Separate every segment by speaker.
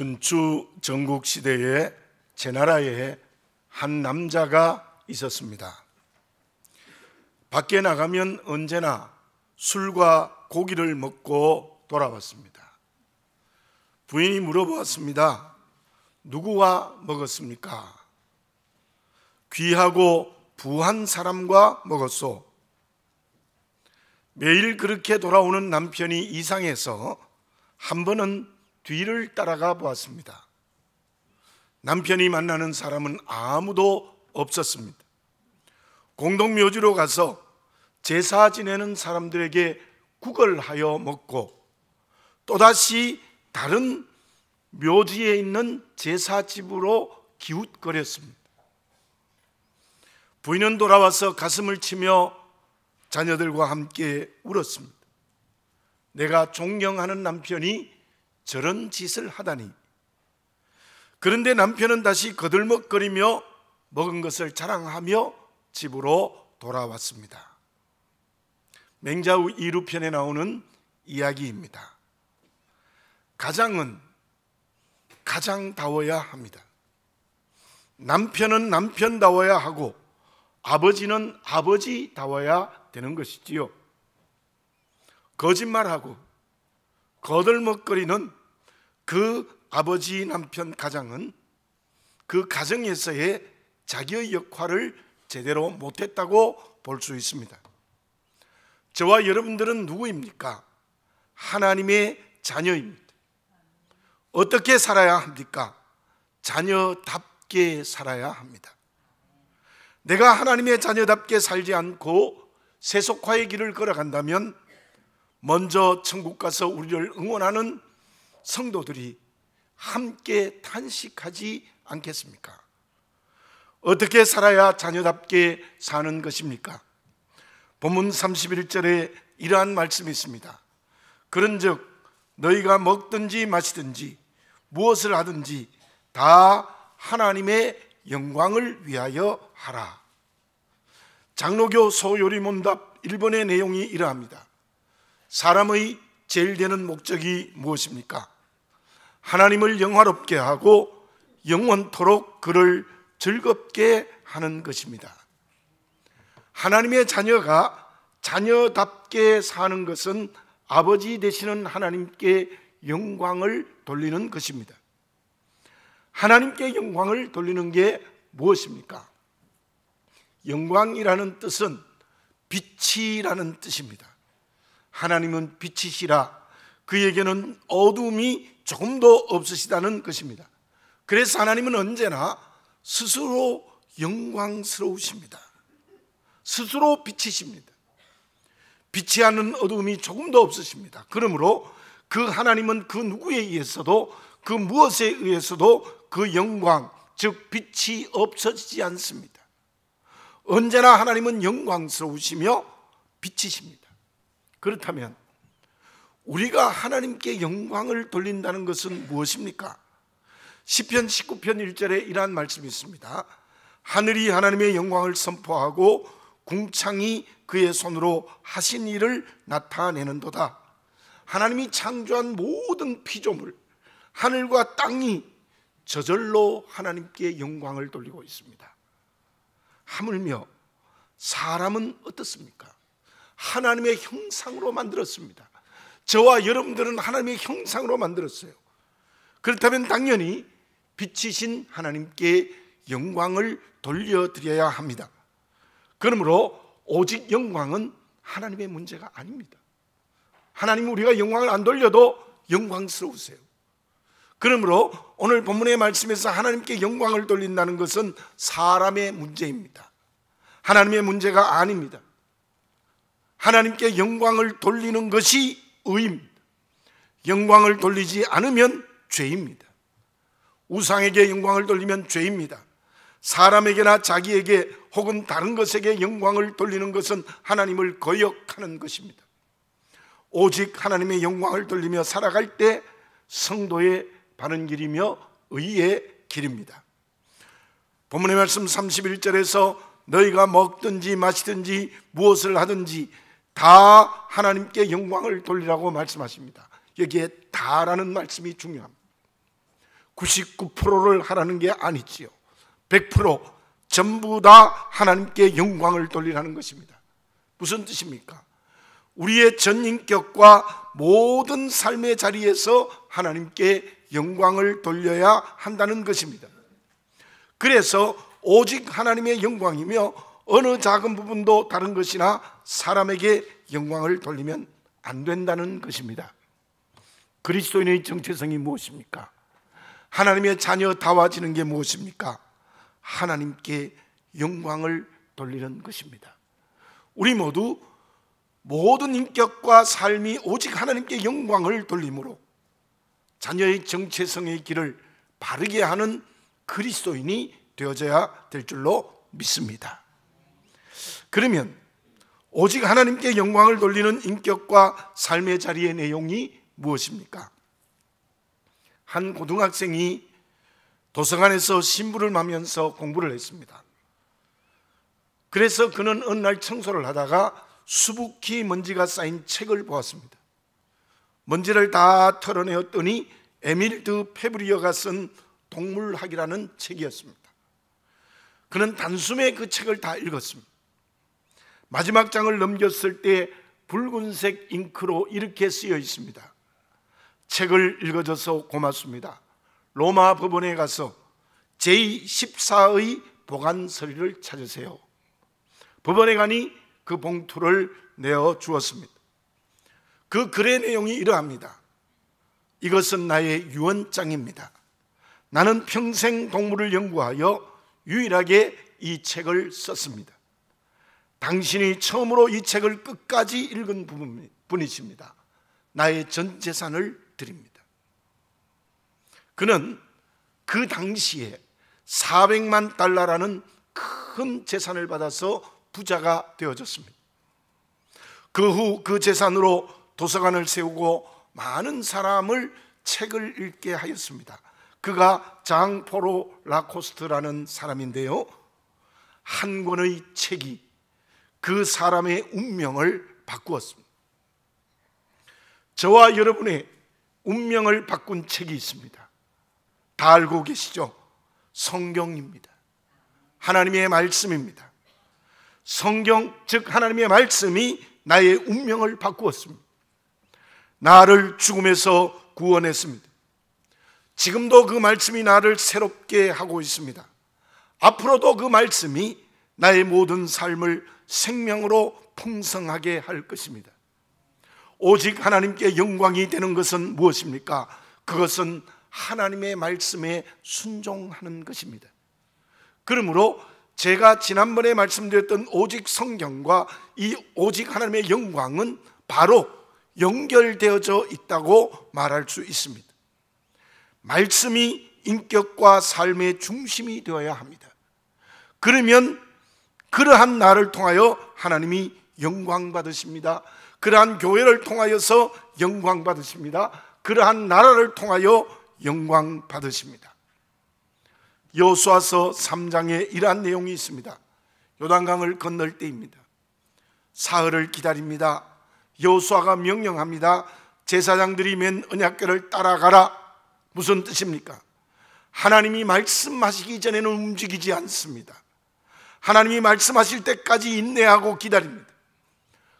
Speaker 1: 춘추 전국 시대에 제 나라에 한 남자가 있었습니다. 밖에 나가면 언제나 술과 고기를 먹고 돌아왔습니다. 부인이 물어보았습니다. 누구와 먹었습니까? 귀하고 부한 사람과 먹었소. 매일 그렇게 돌아오는 남편이 이상해서 한 번은 뒤를 따라가 보았습니다. 남편이 만나는 사람은 아무도 없었습니다. 공동묘지로 가서 제사 지내는 사람들에게 구걸하여 먹고 또다시 다른 묘지에 있는 제사집으로 기웃거렸습니다. 부인은 돌아와서 가슴을 치며 자녀들과 함께 울었습니다. 내가 존경하는 남편이 저런 짓을 하다니. 그런데 남편은 다시 거들먹거리며 먹은 것을 자랑하며 집으로 돌아왔습니다. 맹자우 이루편에 나오는 이야기입니다. 가장은 가장다워야 합니다. 남편은 남편다워야 하고 아버지는 아버지다워야 되는 것이지요. 거짓말하고 거들먹거리는 그 아버지 남편 가장은 그 가정에서의 자기의 역할을 제대로 못했다고 볼 수 있습니다. 저와 여러분들은 누구입니까? 하나님의 자녀입니다. 어떻게 살아야 합니까? 자녀답게 살아야 합니다. 내가 하나님의 자녀답게 살지 않고 세속화의 길을 걸어간다면 먼저 천국 가서 우리를 응원하는 성도들이 함께 탄식하지 않겠습니까? 어떻게 살아야 자녀답게 사는 것입니까? 본문 31절에 이러한 말씀이 있습니다. 그런즉 너희가 먹든지 마시든지 무엇을 하든지 다 하나님의 영광을 위하여 하라. 장로교 소요리문답 1번의 내용이 이러합니다. 사람의 제일 되는 목적이 무엇입니까? 하나님을 영화롭게 하고 영원토록 그를 즐겁게 하는 것입니다. 하나님의 자녀가 자녀답게 사는 것은 아버지 되시는 하나님께 영광을 돌리는 것입니다. 하나님께 영광을 돌리는 게 무엇입니까? 영광이라는 뜻은 빛이라는 뜻입니다. 하나님은 빛이시라 그에게는 어둠이 조금도 없으시다는 것입니다. 그래서 하나님은 언제나 스스로 영광스러우십니다. 스스로 빛이십니다. 빛이 않는 어두이 조금도 없으십니다. 그러므로 그 하나님은 그 누구에 의해서도 그 무엇에 의해서도 그 영광, 즉 빛이 없어지지 않습니다. 언제나 하나님은 영광스러우시며 빛이십니다. 그렇다면 우리가 하나님께 영광을 돌린다는 것은 무엇입니까? 시편 19편 1절에 이러한 말씀이 있습니다. 하늘이 하나님의 영광을 선포하고 궁창이 그의 손으로 하신 일을 나타내는도다. 하나님이 창조한 모든 피조물, 하늘과 땅이 저절로 하나님께 영광을 돌리고 있습니다. 하물며 사람은 어떻습니까? 하나님의 형상으로 만들었습니다. 저와 여러분들은 하나님의 형상으로 만들었어요. 그렇다면 당연히 빛이신 하나님께 영광을 돌려드려야 합니다. 그러므로 오직 영광은 하나님의 문제가 아닙니다. 하나님 우리가 영광을 안 돌려도 영광스러우세요. 그러므로 오늘 본문의 말씀에서 하나님께 영광을 돌린다는 것은 사람의 문제입니다. 하나님의 문제가 아닙니다. 하나님께 영광을 돌리는 것이 의입니다. 영광을 돌리지 않으면 죄입니다. 우상에게 영광을 돌리면 죄입니다. 사람에게나 자기에게 혹은 다른 것에게 영광을 돌리는 것은 하나님을 거역하는 것입니다. 오직 하나님의 영광을 돌리며 살아갈 때 성도의 바른 길이며 의의 길입니다. 본문의 말씀 31절에서 너희가 먹든지 마시든지 무엇을 하든지 다 하나님께 영광을 돌리라고 말씀하십니다. 여기에 다라는 말씀이 중요합니다. 99%를 하라는 게 아니지요. 100% 전부 다 하나님께 영광을 돌리라는 것입니다. 무슨 뜻입니까? 우리의 전 인격과 모든 삶의 자리에서 하나님께 영광을 돌려야 한다는 것입니다. 그래서 오직 하나님의 영광이며 어느 작은 부분도 다른 것이나 사람에게 영광을 돌리면 안 된다는 것입니다. 그리스도인의 정체성이 무엇입니까? 하나님의 자녀 다워지는 게 무엇입니까? 하나님께 영광을 돌리는 것입니다. 우리 모두 모든 인격과 삶이 오직 하나님께 영광을 돌림으로 자녀의 정체성의 길을 바르게 하는 그리스도인이 되어져야 될 줄로 믿습니다. 그러면 오직 하나님께 영광을 돌리는 인격과 삶의 자리의 내용이 무엇입니까? 한 고등학생이 도서관에서 신부를 마면서 공부를 했습니다. 그래서 그는 어느 날 청소를 하다가 수북히 먼지가 쌓인 책을 보았습니다. 먼지를 다 털어내었더니 에밀드 페브리어가 쓴 동물학이라는 책이었습니다. 그는 단숨에 그 책을 다 읽었습니다. 마지막 장을 넘겼을 때 붉은색 잉크로 이렇게 쓰여 있습니다. 책을 읽어줘서 고맙습니다. 로마 법원에 가서 제14의 보관 서류를 찾으세요. 법원에 가니 그 봉투를 내어 주었습니다. 그 글의 내용이 이러합니다. 이것은 나의 유언장입니다. 나는 평생 동물을 연구하여 유일하게 이 책을 썼습니다. 당신이 처음으로 이 책을 끝까지 읽은 분이십니다. 나의 전 재산을 드립니다. 그는 그 당시에 400만 달러라는 큰 재산을 받아서 부자가 되어졌습니다. 그 후그 그 재산으로 도서관을 세우고 많은 사람을 책을 읽게 하였습니다. 그가 장포로 라코스트라는 사람인데요. 한 권의 책이 그 사람의 운명을 바꾸었습니다. 저와 여러분의 운명을 바꾼 책이 있습니다. 다 알고 계시죠? 성경입니다. 하나님의 말씀입니다. 성경, 즉 하나님의 말씀이 나의 운명을 바꾸었습니다. 나를 죽음에서 구원했습니다. 지금도 그 말씀이 나를 새롭게 하고 있습니다. 앞으로도 그 말씀이 나의 모든 삶을 생명으로 풍성하게 할 것입니다. 오직 하나님께 영광이 되는 것은 무엇입니까? 그것은 하나님의 말씀에 순종하는 것입니다. 그러므로 제가 지난번에 말씀드렸던 오직 성경과 이 오직 하나님의 영광은 바로 연결되어져 있다고 말할 수 있습니다. 말씀이 인격과 삶의 중심이 되어야 합니다. 그러면 그러한 나를 통하여 하나님이 영광 받으십니다. 그러한 교회를 통하여서 영광 받으십니다. 그러한 나라를 통하여 영광 받으십니다. 여수아서 3장에 이러한 내용이 있습니다. 요단강을 건널 때입니다. 사흘을 기다립니다. 여수아가 명령합니다. 제사장들이 맨 언약궤를 따라가라. 무슨 뜻입니까? 하나님이 말씀하시기 전에는 움직이지 않습니다. 하나님이 말씀하실 때까지 인내하고 기다립니다.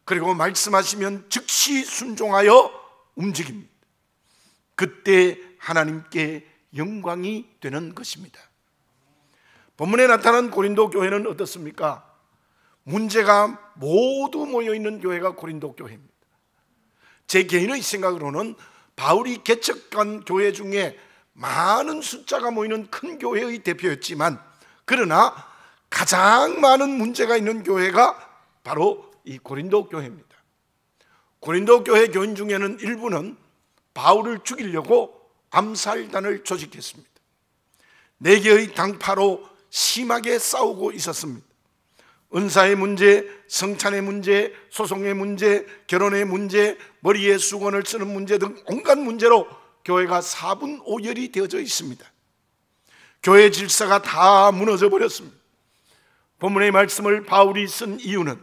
Speaker 1: 그리고 말씀하시면 즉시 순종하여 움직입니다. 그때 하나님께 영광이 되는 것입니다. 본문에 나타난 고린도 교회는 어떻습니까? 문제가 모두 모여 있는 교회가 고린도 교회입니다. 제 개인의 생각으로는 바울이 개척한 교회 중에 많은 숫자가 모이는 큰 교회의 대표였지만 그러나 가장 많은 문제가 있는 교회가 바로 이 고린도 교회입니다. 고린도 교회 교인 중에는 일부는 바울을 죽이려고 암살단을 조직했습니다. 네 개의 당파로 심하게 싸우고 있었습니다. 은사의 문제, 성찬의 문제, 소송의 문제, 결혼의 문제, 머리에 수건을 쓰는 문제 등 온갖 문제로 교회가 4분 5열이 되어져 있습니다. 교회 질서가 다 무너져 버렸습니다. 본문의 말씀을 바울이 쓴 이유는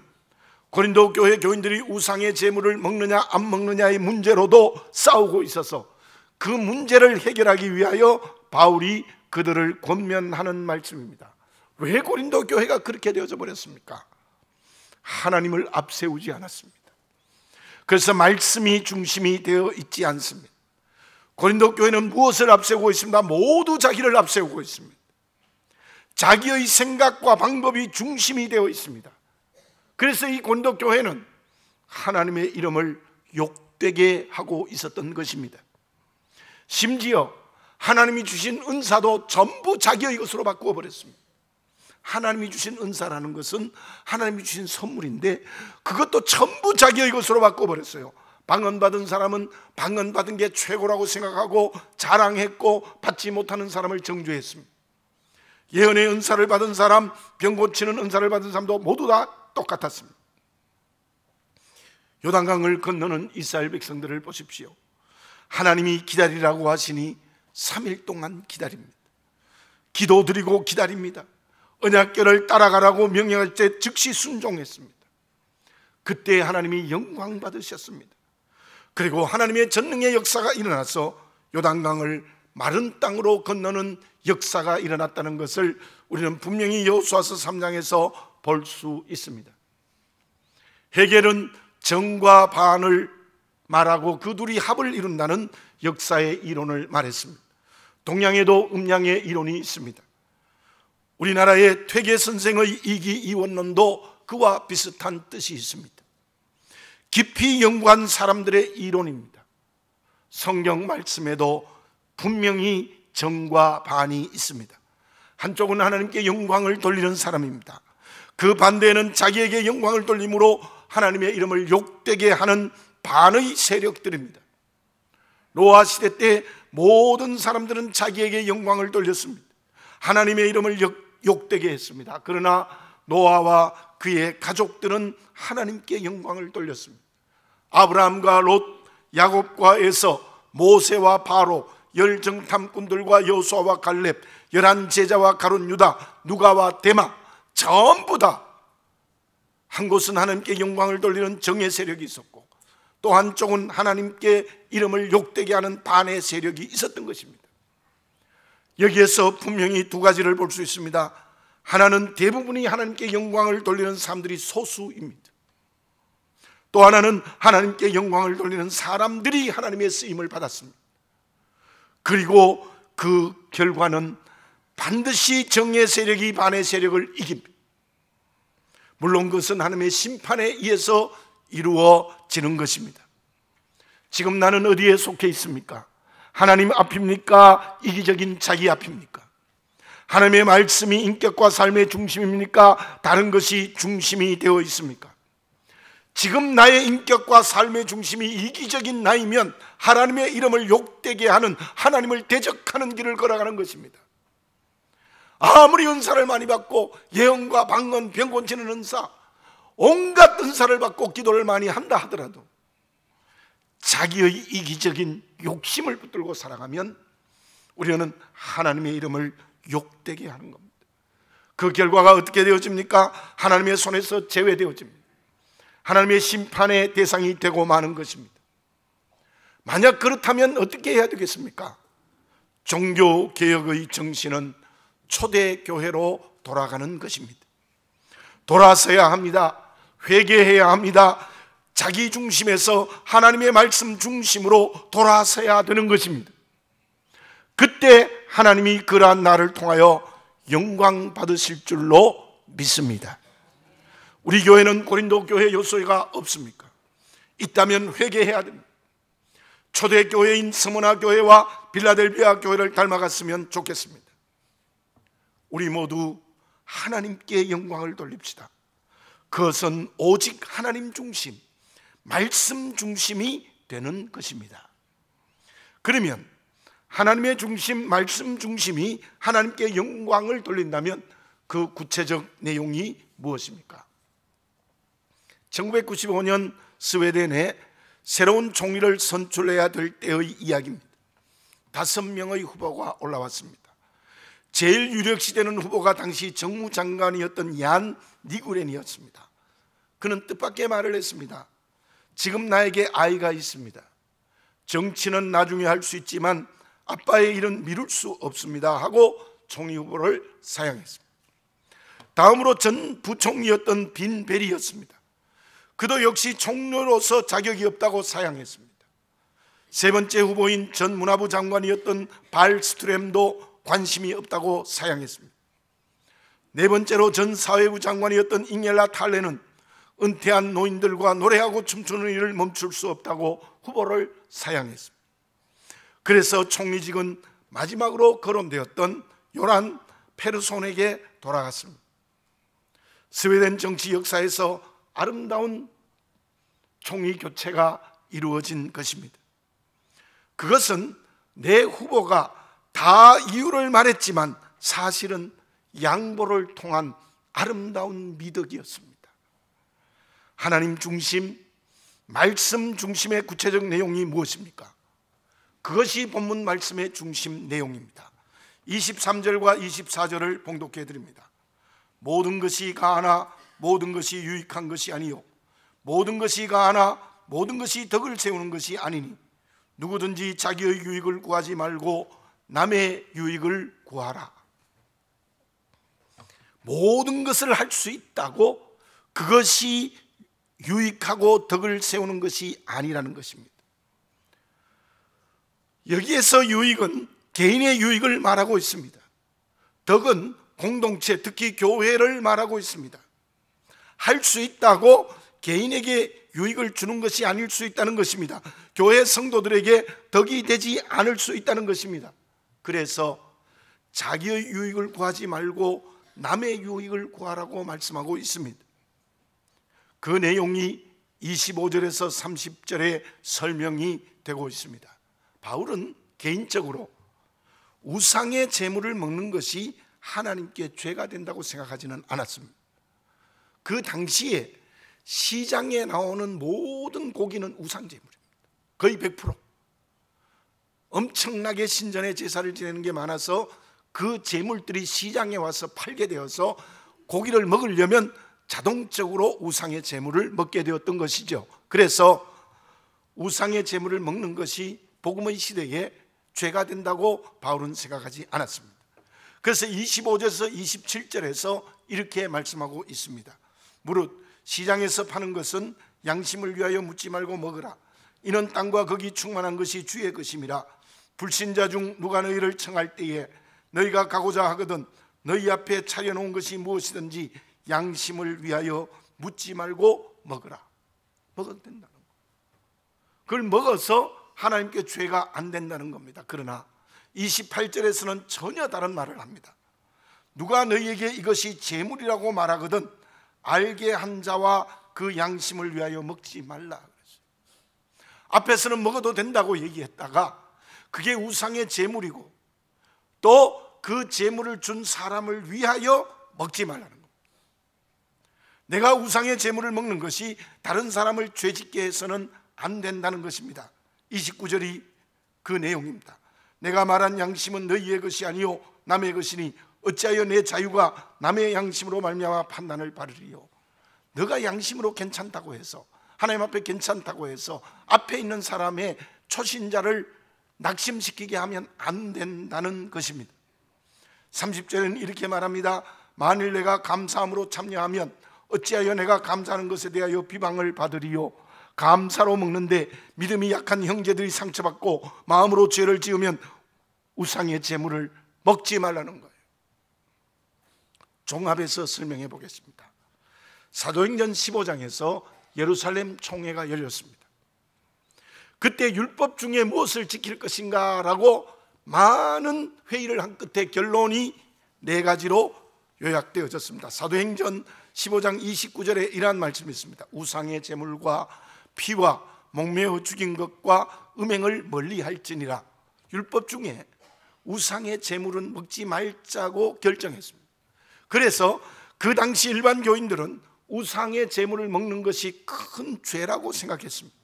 Speaker 1: 고린도 교회 교인들이 우상의 재물을 먹느냐 안 먹느냐의 문제로도 싸우고 있어서 그 문제를 해결하기 위하여 바울이 그들을 권면하는 말씀입니다. 왜 고린도 교회가 그렇게 되어져 버렸습니까? 하나님을 앞세우지 않았습니다. 그래서 말씀이 중심이 되어 있지 않습니다. 고린도 교회는 무엇을 앞세우고 있습니다? 모두 자기를 앞세우고 있습니다. 자기의 생각과 방법이 중심이 되어 있습니다. 그래서 이 곤덕교회는 하나님의 이름을 욕되게 하고 있었던 것입니다. 심지어 하나님이 주신 은사도 전부 자기의 것으로 바꾸어 버렸습니다. 하나님이 주신 은사라는 것은 하나님이 주신 선물인데 그것도 전부 자기의 것으로 바꿔 버렸어요. 방언받은 사람은 방언받은 게 최고라고 생각하고 자랑했고 받지 못하는 사람을 정죄했습니다. 예언의 은사를 받은 사람, 병 고치는 은사를 받은 사람도 모두 다 똑같았습니다. 요단강을 건너는 이스라엘 백성들을 보십시오. 하나님이 기다리라고 하시니 3일 동안 기다립니다. 기도 드리고 기다립니다. 언약결을 따라가라고 명령할 때 즉시 순종했습니다. 그때 하나님이 영광 받으셨습니다. 그리고 하나님의 전능의 역사가 일어나서 요단강을 마른 땅으로 건너는 역사가 일어났다는 것을 우리는 분명히 여호수아서 3장에서 볼 수 있습니다. 헤겔은 정과 반을 말하고 그 둘이 합을 이룬다는 역사의 이론을 말했습니다. 동양에도 음양의 이론이 있습니다. 우리나라의 퇴계 선생의 이기 이원론도 그와 비슷한 뜻이 있습니다. 깊이 연구한 사람들의 이론입니다. 성경 말씀에도 분명히 정과 반이 있습니다. 한쪽은 하나님께 영광을 돌리는 사람입니다. 그 반대에는 자기에게 영광을 돌림으로 하나님의 이름을 욕되게 하는 반의 세력들입니다. 로아 시대 때 모든 사람들은 자기에게 영광을 돌렸습니다. 하나님의 이름을 욕, 욕되게 했습니다. 그러나 노아와 그의 가족들은 하나님께 영광을 돌렸습니다. 아브라함과 롯, 야곱과 에서, 모세와 바로 열 정탐꾼들과 여수와 갈렙, 열한 제자와 가론 유다, 누가와 대마 전부 다 한 곳은 하나님께 영광을 돌리는 정의 세력이 있었고 또 한쪽은 하나님께 이름을 욕되게 하는 반의 세력이 있었던 것입니다. 여기에서 분명히 두 가지를 볼 수 있습니다. 하나는 대부분이 하나님께 영광을 돌리는 사람들이 소수입니다. 또 하나는 하나님께 영광을 돌리는 사람들이 하나님의 쓰임을 받았습니다. 그리고 그 결과는 반드시 정의 세력이 반의 세력을 이깁니다. 물론 그것은 하나님의 심판에 의해서 이루어지는 것입니다. 지금 나는 어디에 속해 있습니까? 하나님 앞입니까? 이기적인 자기 앞입니까? 하나님의 말씀이 인격과 삶의 중심입니까? 다른 것이 중심이 되어 있습니까? 지금 나의 인격과 삶의 중심이 이기적인 나이면 하나님의 이름을 욕되게 하는 하나님을 대적하는 길을 걸어가는 것입니다. 아무리 은사를 많이 받고 예언과 방언, 병곤치는 은사, 온갖 은사를 받고 기도를 많이 한다 하더라도 자기의 이기적인 욕심을 붙들고 살아가면 우리는 하나님의 이름을 욕되게 하는 겁니다. 그 결과가 어떻게 되어집니까? 하나님의 손에서 제외되어집니다. 하나님의 심판의 대상이 되고 마는 것입니다. 만약 그렇다면 어떻게 해야 되겠습니까? 종교 개혁의 정신은 초대 교회로 돌아가는 것입니다. 돌아서야 합니다. 회개해야 합니다. 자기 중심에서 하나님의 말씀 중심으로 돌아서야 되는 것입니다. 그때 하나님이 그러한 나를 통하여 영광 받으실 줄로 믿습니다. 우리 교회는 고린도 교회 요소가 없습니까? 있다면 회개해야 됩니다. 초대 교회인 스모나 교회와 빌라델비아 교회를 닮아갔으면 좋겠습니다. 우리 모두 하나님께 영광을 돌립시다. 그것은 오직 하나님 중심, 말씀 중심이 되는 것입니다. 그러면 하나님의 중심, 말씀 중심이 하나님께 영광을 돌린다면 그 구체적 내용이 무엇입니까? 1995년 스웨덴에 새로운 종이를 선출해야 될 때의 이야기입니다. 다섯 명의 후보가 올라왔습니다. 제일 유력시되는 후보가 당시 정무장관이었던 얀 니구렌이었습니다. 그는 뜻밖의 말을 했습니다. 지금 나에게 아이가 있습니다. 정치는 나중에 할 수 있지만 아빠의 일은 미룰 수 없습니다. 하고 총리 후보를 사양했습니다. 다음으로 전 부총리였던 빈 베리였습니다. 그도 역시 총료로서 자격이 없다고 사양했습니다. 세 번째 후보인 전 문화부 장관이었던 발스트렘도 관심이 없다고 사양했습니다. 네 번째로 전 사회부 장관이었던 잉엘라 탈레는 은퇴한 노인들과 노래하고 춤추는 일을 멈출 수 없다고 후보를 사양했습니다. 그래서 총리직은 마지막으로 거론되었던 요란 페르손에게 돌아갔습니다. 스웨덴 정치 역사에서 아름다운 총의 교체가 이루어진 것입니다. 그것은 내 후보가 다 이유를 말했지만 사실은 양보를 통한 아름다운 미덕이었습니다. 하나님 중심, 말씀 중심의 구체적 내용이 무엇입니까? 그것이 본문 말씀의 중심 내용입니다. 23절과 24절을 봉독해 드립니다. 모든 것이 가하나 모든 것이 유익한 것이 아니요 모든 것이 가하나 모든 것이 덕을 세우는 것이 아니니 누구든지 자기의 유익을 구하지 말고 남의 유익을 구하라. 모든 것을 할 수 있다고 그것이 유익하고 덕을 세우는 것이 아니라는 것입니다. 여기에서 유익은 개인의 유익을 말하고 있습니다. 덕은 공동체, 특히 교회를 말하고 있습니다. 할수 있다고 개인에게 유익을 주는 것이 아닐 수 있다는 것입니다. 교회 성도들에게 덕이 되지 않을 수 있다는 것입니다. 그래서 자기의 유익을 구하지 말고 남의 유익을 구하라고 말씀하고 있습니다. 그 내용이 25절에서 30절에 설명이 되고 있습니다. 바울은 개인적으로 우상의 재물을 먹는 것이 하나님께 죄가 된다고 생각하지는 않았습니다. 그 당시에 시장에 나오는 모든 고기는 우상제물입니다. 거의 100%. 엄청나게 신전에 제사를 지내는 게 많아서 그 제물들이 시장에 와서 팔게 되어서 고기를 먹으려면 자동적으로 우상의 제물을 먹게 되었던 것이죠. 그래서 우상의 제물을 먹는 것이 복음의 시대에 죄가 된다고 바울은 생각하지 않았습니다. 그래서 25절에서 27절에서 이렇게 말씀하고 있습니다. 무릇 시장에서 파는 것은 양심을 위하여 묻지 말고 먹으라. 이는 땅과 거기 충만한 것이 주의 것임이라. 불신자 중 누가 너희를 청할 때에 너희가 가고자 하거든 너희 앞에 차려놓은 것이 무엇이든지 양심을 위하여 묻지 말고 먹으라. 먹어도 된다는 거. 그걸 먹어서 하나님께 죄가 안 된다는 겁니다. 그러나 28절에서는 전혀 다른 말을 합니다. 누가 너희에게 이것이 재물이라고 말하거든 알게 한 자와 그 양심을 위하여 먹지 말라 앞에서는 먹어도 된다고 얘기했다가 그게 우상의 재물이고 또 그 재물을 준 사람을 위하여 먹지 말라는 겁니다. 내가 우상의 재물을 먹는 것이 다른 사람을 죄짓게 해서는 안 된다는 것입니다. 29절이 그 내용입니다. 내가 말한 양심은 너희의 것이 아니오 남의 것이니 어찌하여 내 자유가 남의 양심으로 말미암아 판단을 바르리요 네가 양심으로 괜찮다고 해서 하나님 앞에 괜찮다고 해서 앞에 있는 사람의 초신자를 낙심시키게 하면 안 된다는 것입니다 30절에는 이렇게 말합니다 만일 내가 감사함으로 참여하면 어찌하여 내가 감사하는 것에 대하여 비방을 받으리요 감사로 먹는데 믿음이 약한 형제들이 상처받고 마음으로 죄를 지으면 우상의 재물을 먹지 말라는 거예요 종합해서 설명해 보겠습니다. 사도행전 15장에서 예루살렘 총회가 열렸습니다. 그때 율법 중에 무엇을 지킬 것인가라고 많은 회의를 한 끝에 결론이 네 가지로 요약되어졌습니다. 사도행전 15장 29절에 이러한 말씀이 있습니다. 우상의 제물과 피와 목매어 죽인 것과 음행을 멀리 할지니라. 율법 중에 우상의 제물은 먹지 말자고 결정했습니다. 그래서 그 당시 일반 교인들은 우상의 재물을 먹는 것이 큰 죄라고 생각했습니다.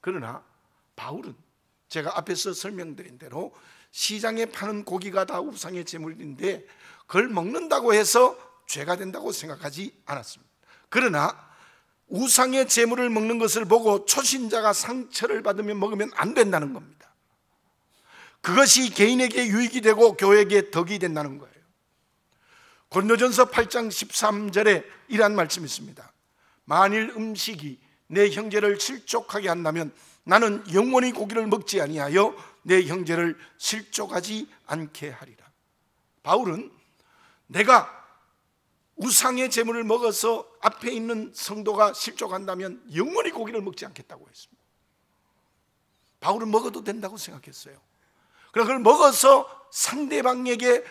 Speaker 1: 그러나 바울은 제가 앞에서 설명드린 대로 시장에 파는 고기가 다 우상의 재물인데 그걸 먹는다고 해서 죄가 된다고 생각하지 않았습니다. 그러나 우상의 재물을 먹는 것을 보고 초신자가 상처를 받으면 먹으면 안 된다는 겁니다. 그것이 개인에게 유익이 되고 교회에게 덕이 된다는 거예요. 권노전서 8장 13절에 이러한 말씀이 있습니다. 만일 음식이 내 형제를 실족하게 한다면 나는 영원히 고기를 먹지 아니하여 내 형제를 실족하지 않게 하리라. 바울은 내가 우상의 제물을 먹어서 앞에 있는 성도가 실족한다면 영원히 고기를 먹지 않겠다고 했습니다. 바울은 먹어도 된다고 생각했어요. 그래서 그걸 먹어서 상대방에게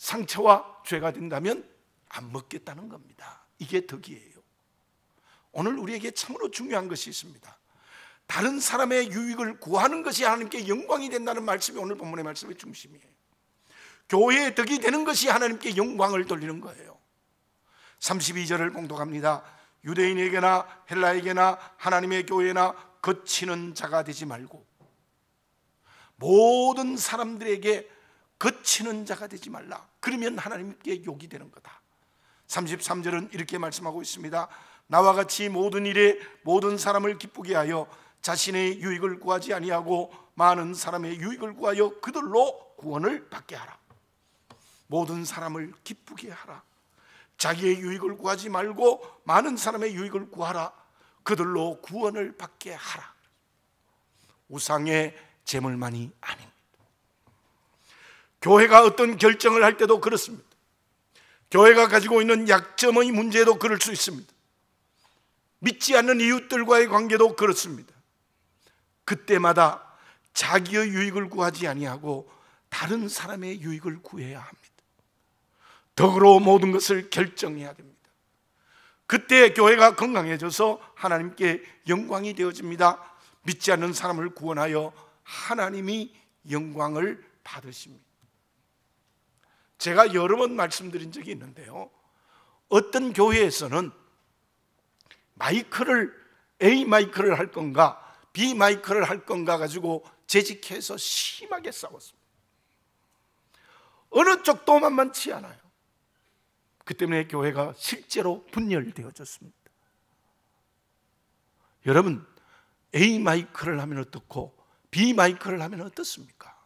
Speaker 1: 상처와 죄가 된다면 안 먹겠다는 겁니다. 이게 덕이에요. 오늘 우리에게 참으로 중요한 것이 있습니다. 다른 사람의 유익을 구하는 것이 하나님께 영광이 된다는 말씀이 오늘 본문의 말씀의 중심이에요. 교회의 덕이 되는 것이 하나님께 영광을 돌리는 거예요. 32절을 공독합니다 유대인에게나 헬라에게나 하나님의 교회나 거치는 자가 되지 말고 모든 사람들에게 거치는 자가 되지 말라. 그러면 하나님께 욕이 되는 거다. 33절은 이렇게 말씀하고 있습니다. 나와 같이 모든 일에 모든 사람을 기쁘게 하여 자신의 유익을 구하지 아니하고 많은 사람의 유익을 구하여 그들로 구원을 받게 하라. 모든 사람을 기쁘게 하라. 자기의 유익을 구하지 말고 많은 사람의 유익을 구하라. 그들로 구원을 받게 하라. 우상의 재물만이 아닙니다. 교회가 어떤 결정을 할 때도 그렇습니다. 교회가 가지고 있는 약점의 문제도 그럴 수 있습니다. 믿지 않는 이웃들과의 관계도 그렇습니다. 그때마다 자기의 유익을 구하지 아니하고 다른 사람의 유익을 구해야 합니다. 덕으로 모든 것을 결정해야 됩니다. 그때 교회가 건강해져서 하나님께 영광이 되어집니다. 믿지 않는 사람을 구원하여 하나님이 영광을 받으십니다. 제가 여러 번 말씀드린 적이 있는데요. 어떤 교회에서는 마이크를 A 마이크를 할 건가 B 마이크를 할 건가 가지고 재직해서 심하게 싸웠습니다. 어느 쪽도 만만치 않아요. 그 때문에 교회가 실제로 분열되어졌습니다. 여러분, A 마이크를 하면 어떻고 B 마이크를 하면 어떻습니까?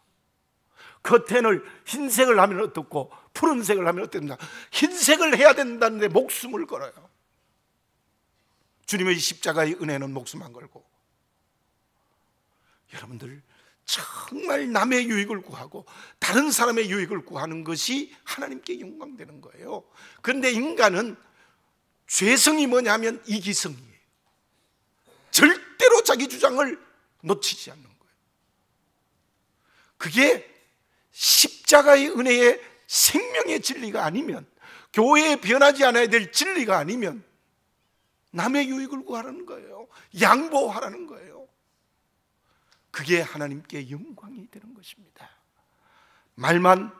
Speaker 1: 겉에는 흰색을 하면 어떻고 푸른색을 하면 어떻습 흰색을 해야 된다는데 목숨을 걸어요. 주님의 십자가의 은혜는 목숨 안 걸고 여러분들 정말 남의 유익을 구하고 다른 사람의 유익을 구하는 것이 하나님께 영광되는 거예요. 그런데 인간은 죄성이 뭐냐면 이기성이에요. 절대로 자기 주장을 놓치지 않는 거예요. 그게 십자가의 은혜의 생명의 진리가 아니면 교회에 변하지 않아야 될 진리가 아니면 남의 유익을 구하라는 거예요. 양보하라는 거예요. 그게 하나님께 영광이 되는 것입니다. 말만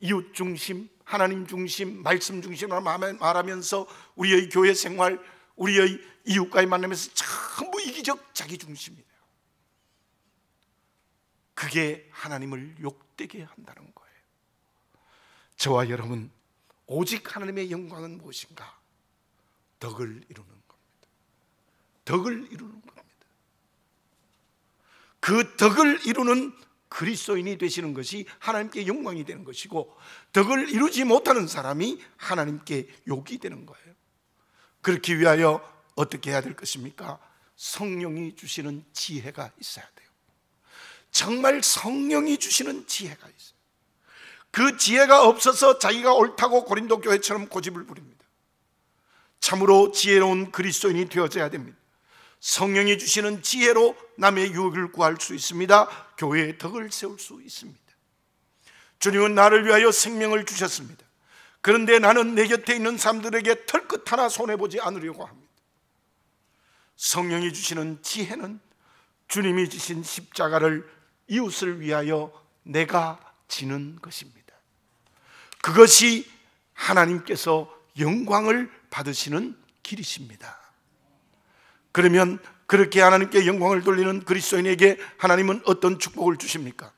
Speaker 1: 이웃 중심, 하나님 중심, 말씀 중심으로 말하면서 우리의 교회 생활, 우리의 이웃과의 만남에서 전부 이기적 자기 중심이에요. 그게 하나님을 욕되게 한다는 거예요. 저와 여러분 오직 하나님의 영광은 무엇인가? 덕을 이루는 겁니다. 덕을 이루는 겁니다. 그 덕을 이루는 그리스도인이 되시는 것이 하나님께 영광이 되는 것이고 덕을 이루지 못하는 사람이 하나님께 욕이 되는 거예요. 그렇게 위하여 어떻게 해야 될 것입니까? 성령이 주시는 지혜가 있어야 돼요. 정말 성령이 주시는 지혜가 있어요. 그 지혜가 없어서 자기가 옳다고 고린도 교회처럼 고집을 부립니다. 참으로 지혜로운 그리스도인이 되어져야 됩니다. 성령이 주시는 지혜로 남의 유혹을 구할 수 있습니다. 교회의 덕을 세울 수 있습니다. 주님은 나를 위하여 생명을 주셨습니다. 그런데 나는 내 곁에 있는 사람들에게 털끝 하나 손해보지 않으려고 합니다. 성령이 주시는 지혜는 주님이 주신 십자가를 이웃을 위하여 내가 지는 것입니다. 그것이 하나님께서 영광을 받으시는 길이십니다. 그러면 그렇게 하나님께 영광을 돌리는 그리스도인에게 하나님은 어떤 축복을 주십니까?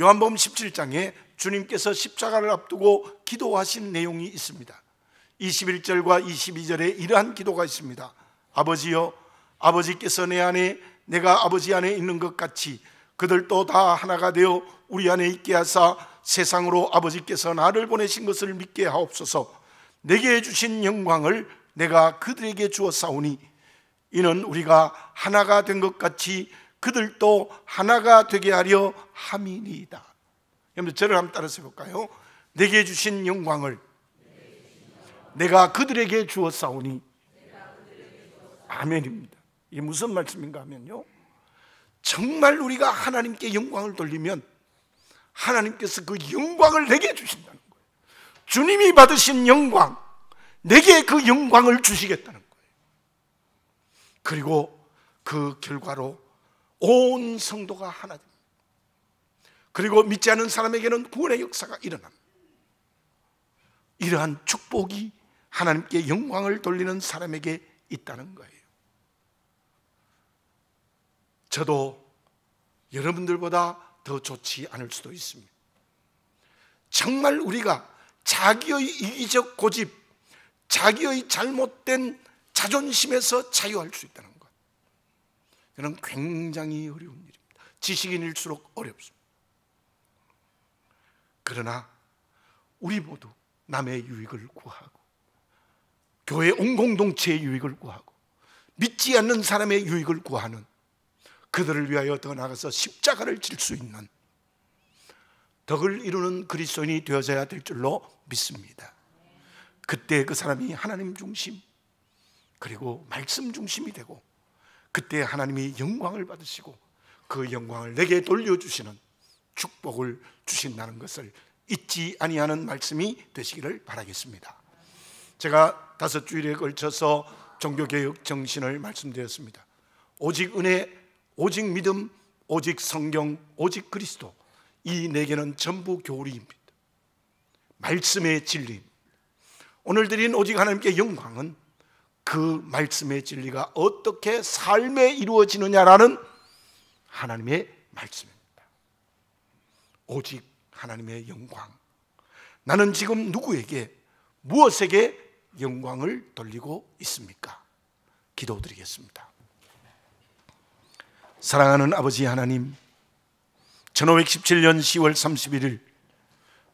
Speaker 1: 요한복음 17장에 주님께서 십자가를 앞두고 기도하신 내용이 있습니다. 21절과 22절에 이러한 기도가 있습니다. 아버지여, 아버지께서 내 안에, 내가 아버지 안에 있는 것 같이 그들도 다 하나가 되어 우리 안에 있게 하사 세상으로 아버지께서 나를 보내신 것을 믿게 하옵소서 내게 주신 영광을 내가 그들에게 주었사오니 이는 우리가 하나가 된 것 같이 그들도 하나가 되게 하려 함이니이다 여러분 저를 한번 따라서 볼까요? 내게 주신 영광을 내가 그들에게 주었사오니 아멘입니다 이게 무슨 말씀인가 하면요 정말 우리가 하나님께 영광을 돌리면 하나님께서 그 영광을 내게 주신다는 거예요. 주님이 받으신 영광, 내게 그 영광을 주시겠다는 거예요. 그리고 그 결과로 온 성도가 하나 됩니다. 그리고 믿지 않은 사람에게는 구원의 역사가 일어납니다. 이러한 축복이 하나님께 영광을 돌리는 사람에게 있다는 거예요. 저도 여러분들보다 더 좋지 않을 수도 있습니다. 정말 우리가 자기의 이기적 고집, 자기의 잘못된 자존심에서 자유할 수 있다는 것. 이는 굉장히 어려운 일입니다. 지식인일수록 어렵습니다. 그러나 우리 모두 남의 유익을 구하고 교회 온 공동체의 유익을 구하고 믿지 않는 사람의 유익을 구하는 그들을 위하여 더 나아가서 십자가를 질 수 있는 덕을 이루는 그리스도인이 되어져야 될 줄로 믿습니다. 그때 그 사람이 하나님 중심 그리고 말씀 중심이 되고 그때 하나님이 영광을 받으시고 그 영광을 내게 돌려주시는 축복을 주신다는 것을 잊지 아니하는 말씀이 되시기를 바라겠습니다. 제가 다섯 주일에 걸쳐서 종교개혁 정신을 말씀드렸습니다. 오직 은혜 오직 믿음, 오직 성경, 오직 그리스도 이 네 개는 전부 교리입니다. 말씀의 진리. 오늘 드린 오직 하나님께 영광은 그 말씀의 진리가 어떻게 삶에 이루어지느냐라는 하나님의 말씀입니다. 오직 하나님의 영광. 나는 지금 누구에게 무엇에게 영광을 돌리고 있습니까? 기도드리겠습니다. 사랑하는 아버지 하나님, 1517년 10월 31일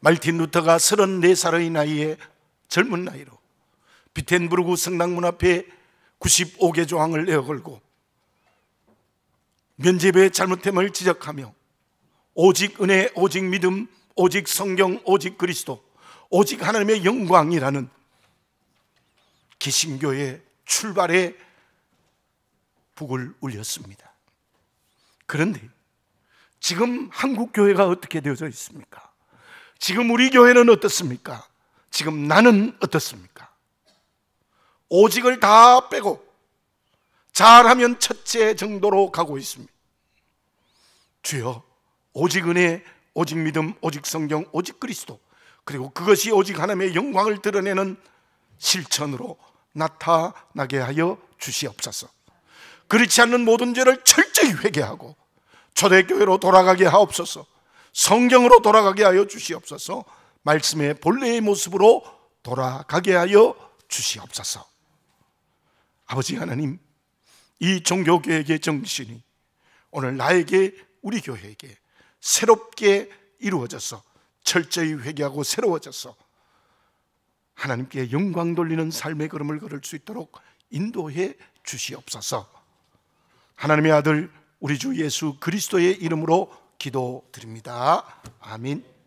Speaker 1: 말틴 루터가 34살의 나이에 젊은 나이로 비텐부르크 성당문 앞에 95개 조항을 에어걸고 면죄의 잘못됨을 지적하며 오직 은혜, 오직 믿음, 오직 성경, 오직 그리스도, 오직 하나님의 영광이라는 기신교의 출발에 북을 울렸습니다. 그런데 지금 한국 교회가 어떻게 되어져 있습니까? 지금 우리 교회는 어떻습니까? 지금 나는 어떻습니까? 오직을 다 빼고 잘하면 첫째 정도로 가고 있습니다. 주여, 오직 은혜, 오직 믿음, 오직 성경, 오직 그리스도, 그리고 그것이 오직 하나님의 영광을 드러내는 실천으로 나타나게 하여 주시옵소서. 그렇지 않는 모든 죄를 철저히 회개하고 초대교회로 돌아가게 하옵소서. 성경으로 돌아가게 하여 주시옵소서. 말씀의 본래의 모습으로 돌아가게 하여 주시옵소서. 아버지 하나님, 이 종교개혁의 정신이 오늘 나에게 우리 교회에게 새롭게 이루어져서 철저히 회개하고 새로워져서 하나님께 영광 돌리는 삶의 걸음을 걸을 수 있도록 인도해 주시옵소서. 하나님의 아들 우리 주 예수 그리스도의 이름으로 기도드립니다. 아민.